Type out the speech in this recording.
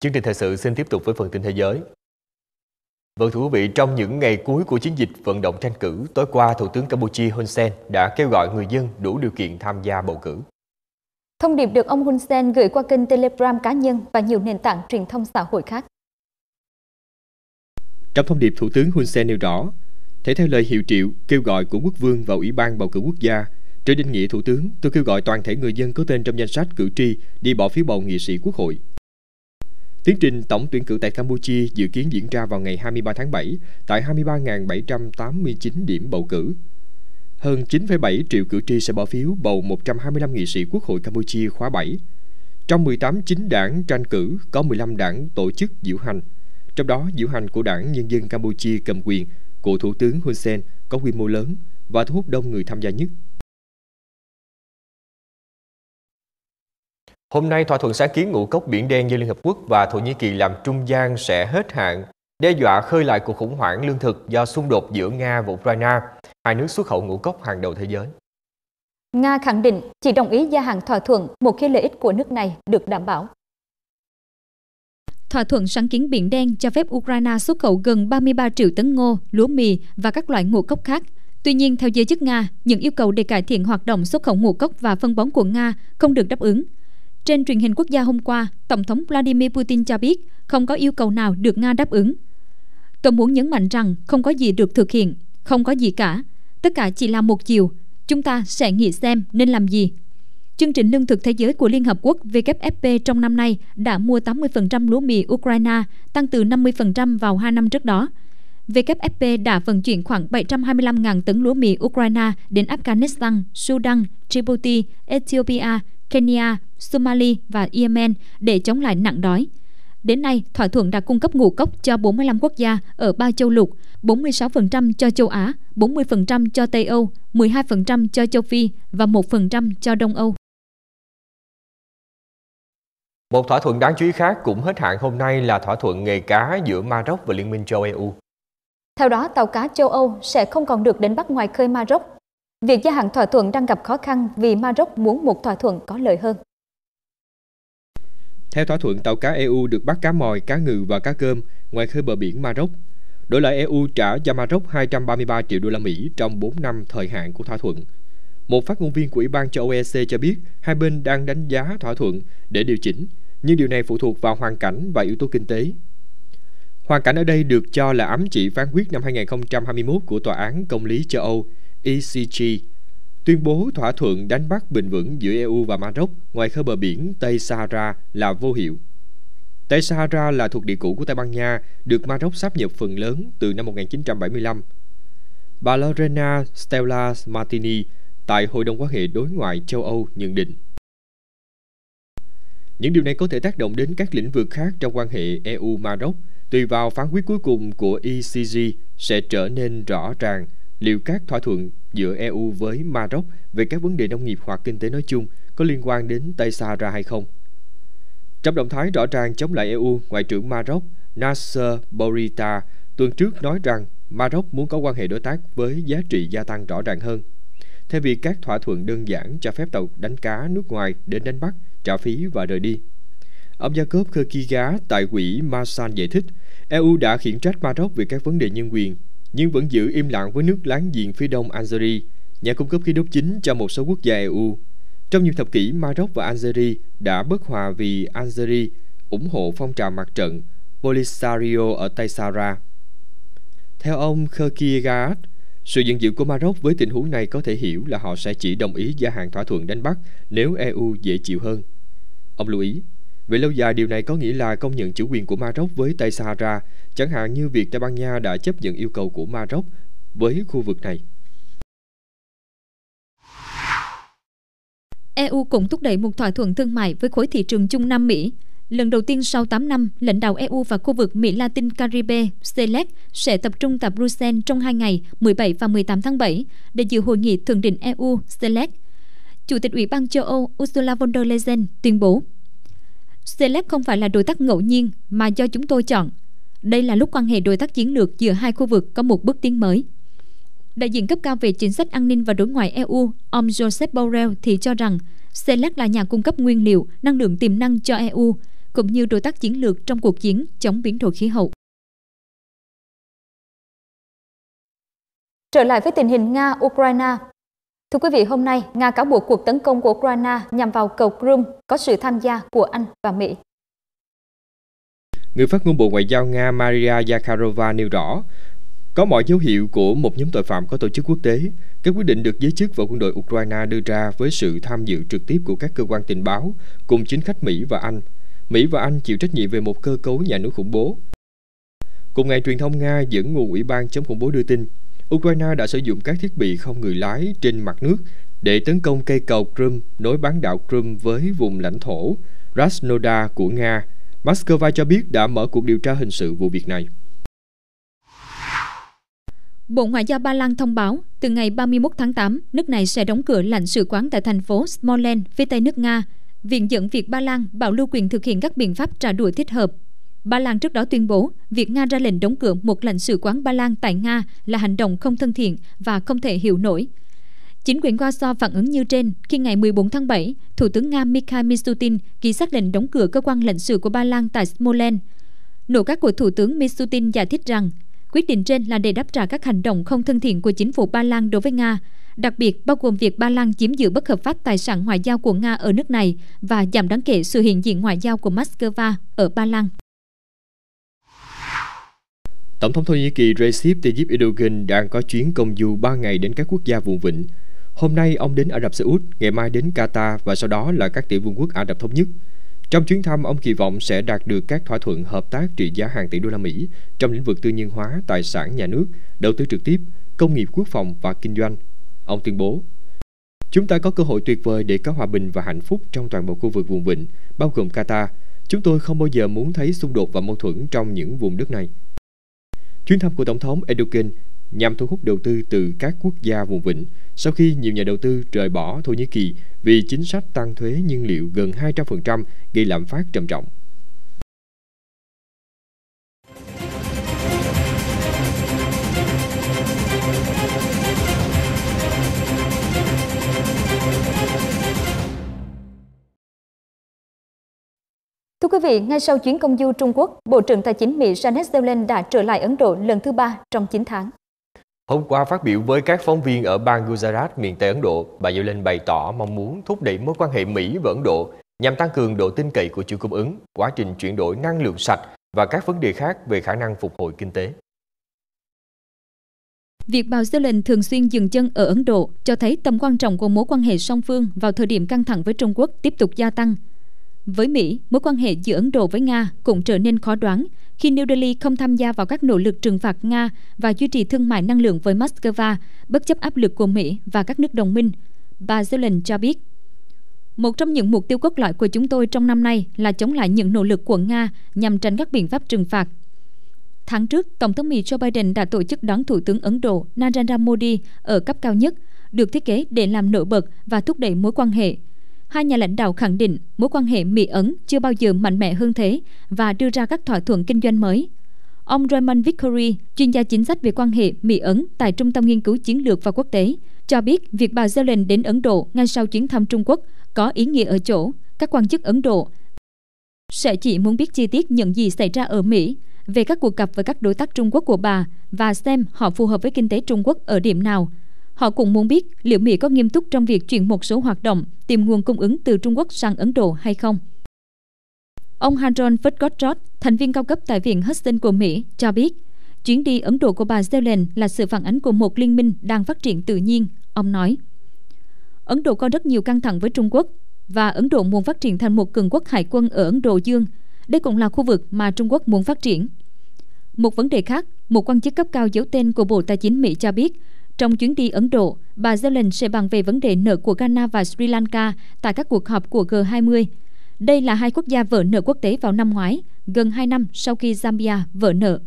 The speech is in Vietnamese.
Chương trình thời sự xin tiếp tục với phần tin thế giới. Vâng thưa quý vị, trong những ngày cuối của chiến dịch vận động tranh cử, tối qua Thủ tướng Campuchia Hun Sen đã kêu gọi người dân đủ điều kiện tham gia bầu cử. Thông điệp được ông Hun Sen gửi qua kênh Telegram cá nhân và nhiều nền tảng truyền thông xã hội khác. Trong thông điệp, Thủ tướng Hun Sen nêu rõ, thể theo lời hiệu triệu kêu gọi của quốc vương và ủy ban bầu cử quốc gia, trên định nghĩa Thủ tướng, tôi kêu gọi toàn thể người dân có tên trong danh sách cử tri đi bỏ phiếu bầu nghị sĩ quốc hội, Tiến trình tổng tuyển cử tại Campuchia dự kiến diễn ra vào ngày 23 tháng 7 tại 23.789 điểm bầu cử. Hơn 9,7 triệu cử tri sẽ bỏ phiếu bầu 125 nghị sĩ Quốc hội Campuchia khóa 7. Trong 18 chính đảng tranh cử, có 15 đảng tổ chức diễu hành. Trong đó, diễu hành của đảng Nhân dân Campuchia cầm quyền của Thủ tướng Hun Sen có quy mô lớn và thu hút đông người tham gia nhất. Hôm nay, thỏa thuận sáng kiến ngũ cốc Biển Đen giữa Liên Hợp Quốc và Thổ Nhĩ Kỳ làm trung gian sẽ hết hạn, đe dọa khơi lại cuộc khủng hoảng lương thực do xung đột giữa Nga và Ukraine, hai nước xuất khẩu ngũ cốc hàng đầu thế giới. Nga khẳng định chỉ đồng ý gia hạn thỏa thuận một khi lợi ích của nước này được đảm bảo. Thỏa thuận sáng kiến Biển Đen cho phép Ukraine xuất khẩu gần 33 triệu tấn ngô, lúa mì và các loại ngũ cốc khác. Tuy nhiên, theo giới chức Nga, những yêu cầu để cải thiện hoạt động xuất khẩu ngũ cốc và phân bón của Nga không được đáp ứng. Trên truyền hình quốc gia hôm qua, Tổng thống Vladimir Putin cho biết không có yêu cầu nào được Nga đáp ứng. Tôi muốn nhấn mạnh rằng không có gì được thực hiện, không có gì cả. Tất cả chỉ là một chiều. Chúng ta sẽ nghĩ xem nên làm gì. Chương trình Lương thực Thế giới của Liên Hợp Quốc WFP trong năm nay đã mua 80% lúa mì Ukraine, tăng từ 50% vào 2 năm trước đó. WFP đã vận chuyển khoảng 725.000 tấn lúa mì Ukraine đến Afghanistan, Sudan, Djibouti, Ethiopia, Kenya, Somali và Yemen để chống lại nạn đói. Đến nay, thỏa thuận đã cung cấp ngũ cốc cho 45 quốc gia ở ba châu lục, 46% cho châu Á, 40% cho Tây Âu, 12% cho châu Phi và 1% cho Đông Âu. Một thỏa thuận đáng chú ý khác cũng hết hạn hôm nay là thỏa thuận nghề cá giữa Maroc và Liên minh châu EU. Theo đó, tàu cá châu Âu sẽ không còn được đến bắc ngoài khơi Maroc. Việc gia hạn thỏa thuận đang gặp khó khăn vì Maroc muốn một thỏa thuận có lợi hơn. Theo thỏa thuận, tàu cá EU được bắt cá mòi, cá ngừ và cá cơm ngoài khơi bờ biển Maroc. Đổi lại EU trả cho Maroc 233 triệu đô la Mỹ trong 4 năm thời hạn của thỏa thuận. Một phát ngôn viên của Ủy ban châu Âu EC cho biết hai bên đang đánh giá thỏa thuận để điều chỉnh, nhưng điều này phụ thuộc vào hoàn cảnh và yếu tố kinh tế. Hoàn cảnh ở đây được cho là ám chỉ phán quyết năm 2021 của Tòa án Công lý châu Âu ECG tuyên bố thỏa thuận đánh bắt bình vững giữa EU và Maroc ngoài khơi bờ biển Tây Sahara là vô hiệu. Tây Sahara là thuộc địa cũ của Tây Ban Nha, được Maroc sáp nhập phần lớn từ năm 1975. Bà Lorena Stella Martini tại Hội đồng quan hệ đối ngoại châu Âu nhận định. Những điều này có thể tác động đến các lĩnh vực khác trong quan hệ EU-Maroc, tùy vào phán quyết cuối cùng của ECG sẽ trở nên rõ ràng liệu các thỏa thuận giữa EU với Maroc về các vấn đề nông nghiệp hoặc kinh tế nói chung có liên quan đến Tây Sahara hay không. Trong động thái rõ ràng chống lại EU, Ngoại trưởng Maroc Nasser Bourita tuần trước nói rằng Maroc muốn có quan hệ đối tác với giá trị gia tăng rõ ràng hơn. Thay vì các thỏa thuận đơn giản cho phép tàu đánh cá nước ngoài đến đánh bắt, trả phí và rời đi. Ông Jacob Kerkiga tại quỹ Masan giải thích, EU đã khiển trách Maroc về các vấn đề nhân quyền nhưng vẫn giữ im lặng với nước láng giềng phía đông Algeria, nhà cung cấp khí đốt chính cho một số quốc gia EU. Trong nhiều thập kỷ, Maroc và Algeria đã bất hòa vì Algeria ủng hộ phong trào mặt trận Polisario ở Tây Sahara. Theo ông Kherkiegard, sự giận dữ của Maroc với tình huống này có thể hiểu là họ sẽ chỉ đồng ý gia hạn thỏa thuận đánh bắt nếu EU dễ chịu hơn. Ông lưu ý, về lâu dài điều này có nghĩa là công nhận chủ quyền của Maroc với Tây Sahara, chẳng hạn như việc Tây Ban Nha đã chấp nhận yêu cầu của Maroc với khu vực này. EU cũng thúc đẩy một thỏa thuận thương mại với khối thị trường chung Nam Mỹ. Lần đầu tiên sau 8 năm, lãnh đạo EU và khu vực Mỹ Latin Caribe CELEC sẽ tập trung tại Bruxelles trong 2 ngày 17 và 18 tháng 7 để dự hội nghị thượng đỉnh EU CELEC. Chủ tịch Ủy ban châu Âu Ursula von der Leyen tuyên bố Celeb không phải là đối tác ngẫu nhiên mà do chúng tôi chọn. Đây là lúc quan hệ đối tác chiến lược giữa hai khu vực có một bước tiến mới. Đại diện cấp cao về chính sách an ninh và đối ngoại EU, ông Joseph Borrell thì cho rằng CELAC là nhà cung cấp nguyên liệu, năng lượng tiềm năng cho EU, cũng như đối tác chiến lược trong cuộc chiến chống biến đổi khí hậu. Trở lại với tình hình Nga-Ukraine, Thưa quý vị, hôm nay, Nga cáo buộc cuộc tấn công của Ukraine nhằm vào cầu Crimea có sự tham gia của Anh và Mỹ. Người phát ngôn Bộ Ngoại giao Nga Maria Zakharova nêu rõ, có mọi dấu hiệu của một nhóm tội phạm có tổ chức quốc tế. Các quyết định được giới chức và quân đội Ukraine đưa ra với sự tham dự trực tiếp của các cơ quan tình báo cùng chính khách Mỹ và Anh. Mỹ và Anh chịu trách nhiệm về một cơ cấu nhà nước khủng bố. Cùng ngày, truyền thông Nga dẫn nguồn ủy ban chống khủng bố đưa tin, Ukraine đã sử dụng các thiết bị không người lái trên mặt nước để tấn công cây cầu Crimea nối bán đảo Crimea với vùng lãnh thổ Rasnodar của Nga. Moscow cho biết đã mở cuộc điều tra hình sự vụ việc này. Bộ Ngoại giao Ba Lan thông báo, từ ngày 31 tháng 8, nước này sẽ đóng cửa lãnh sự quán tại thành phố Smolensk, phía tây nước Nga. Viện dẫn việc Ba Lan bảo lưu quyền thực hiện các biện pháp trả đũa thích hợp Ba Lan trước đó tuyên bố việc Nga ra lệnh đóng cửa một lãnh sự quán Ba Lan tại Nga là hành động không thân thiện và không thể hiểu nổi. Chính quyền Warsaw phản ứng như trên khi ngày 14 tháng 7, Thủ tướng Nga Mikhail Mishutin ký xác lệnh đóng cửa cơ quan lãnh sự của Ba Lan tại Smolensk. Nội các của Thủ tướng Mishutin giải thích rằng quyết định trên là để đáp trả các hành động không thân thiện của chính phủ Ba Lan đối với Nga, đặc biệt bao gồm việc Ba Lan chiếm giữ bất hợp pháp tài sản ngoại giao của Nga ở nước này và giảm đáng kể sự hiện diện ngoại giao của Moscow ở Ba Lan. Tổng thống Thổ Nhĩ Kỳ Recep Tayyip Erdogan đang có chuyến công du 3 ngày đến các quốc gia vùng vịnh. Hôm nay ông đến Ả Rập Xê Út, ngày mai đến Qatar và sau đó là các tiểu vương quốc Ả Rập Thống Nhất. Trong chuyến thăm, ông kỳ vọng sẽ đạt được các thỏa thuận hợp tác trị giá hàng tỷ đô la Mỹ trong lĩnh vực tư nhân hóa, tài sản nhà nước, đầu tư trực tiếp, công nghiệp quốc phòng và kinh doanh. Ông tuyên bố, Chúng ta có cơ hội tuyệt vời để có hòa bình và hạnh phúc trong toàn bộ khu vực vùng vịnh, bao gồm Qatar. Chúng tôi không bao giờ muốn thấy xung đột và mâu thuẫn trong những vùng đất này. Chuyến thăm của Tổng thống Erdogan nhằm thu hút đầu tư từ các quốc gia vùng vịnh sau khi nhiều nhà đầu tư rời bỏ Thổ Nhĩ Kỳ vì chính sách tăng thuế nhiên liệu gần 200% gây lạm phát trầm trọng. Thưa quý vị, ngay sau chuyến công du Trung Quốc, Bộ trưởng Tài chính Mỹ Janet Yellen đã trở lại Ấn Độ lần thứ ba trong 9 tháng. Hôm qua phát biểu với các phóng viên ở bang Gujarat, miền Tây Ấn Độ, bà Yellen bày tỏ mong muốn thúc đẩy mối quan hệ Mỹ và Ấn Độ nhằm tăng cường độ tin cậy của chuỗi cung ứng, quá trình chuyển đổi năng lượng sạch và các vấn đề khác về khả năng phục hồi kinh tế. Việc bà Yellen thường xuyên dừng chân ở Ấn Độ cho thấy tầm quan trọng của mối quan hệ song phương vào thời điểm căng thẳng với Trung Quốc tiếp tục gia tăng, với Mỹ, mối quan hệ giữa Ấn Độ với Nga cũng trở nên khó đoán khi New Delhi không tham gia vào các nỗ lực trừng phạt Nga và duy trì thương mại năng lượng với Moscow bất chấp áp lực của Mỹ và các nước đồng minh. Bà Yellen cho biết, một trong những mục tiêu cốt lõi của chúng tôi trong năm nay là chống lại những nỗ lực của Nga nhằm tránh các biện pháp trừng phạt. Tháng trước, Tổng thống Mỹ Joe Biden đã tổ chức đón Thủ tướng Ấn Độ Narendra Modi ở cấp cao nhất, được thiết kế để làm nổi bật và thúc đẩy mối quan hệ Hai nhà lãnh đạo khẳng định mối quan hệ Mỹ-Ấn chưa bao giờ mạnh mẽ hơn thế và đưa ra các thỏa thuận kinh doanh mới. Ông Raymond Vickery, chuyên gia chính sách về quan hệ Mỹ-Ấn tại Trung tâm Nghiên cứu Chiến lược và Quốc tế, cho biết việc bà Zelen đến Ấn Độ ngay sau chuyến thăm Trung Quốc có ý nghĩa ở chỗ các quan chức Ấn Độ sẽ chỉ muốn biết chi tiết những gì xảy ra ở Mỹ về các cuộc gặp với các đối tác Trung Quốc của bà và xem họ phù hợp với kinh tế Trung Quốc ở điểm nào – Họ cũng muốn biết liệu Mỹ có nghiêm túc trong việc chuyển một số hoạt động tìm nguồn cung ứng từ Trung Quốc sang Ấn Độ hay không. Ông Haron Fedgotrot, thành viên cao cấp tại Viện Hudson của Mỹ, cho biết chuyến đi Ấn Độ của bà Zelen là sự phản ánh của một liên minh đang phát triển tự nhiên, ông nói. Ấn Độ có rất nhiều căng thẳng với Trung Quốc và Ấn Độ muốn phát triển thành một cường quốc hải quân ở Ấn Độ Dương. Đây cũng là khu vực mà Trung Quốc muốn phát triển. Một vấn đề khác, một quan chức cấp cao giấu tên của Bộ Tài chính Mỹ cho biết trong chuyến đi Ấn Độ, bà Yellen sẽ bàn về vấn đề nợ của Ghana và Sri Lanka tại các cuộc họp của G20. Đây là hai quốc gia vỡ nợ quốc tế vào năm ngoái, gần 2 năm sau khi Zambia vỡ nợ.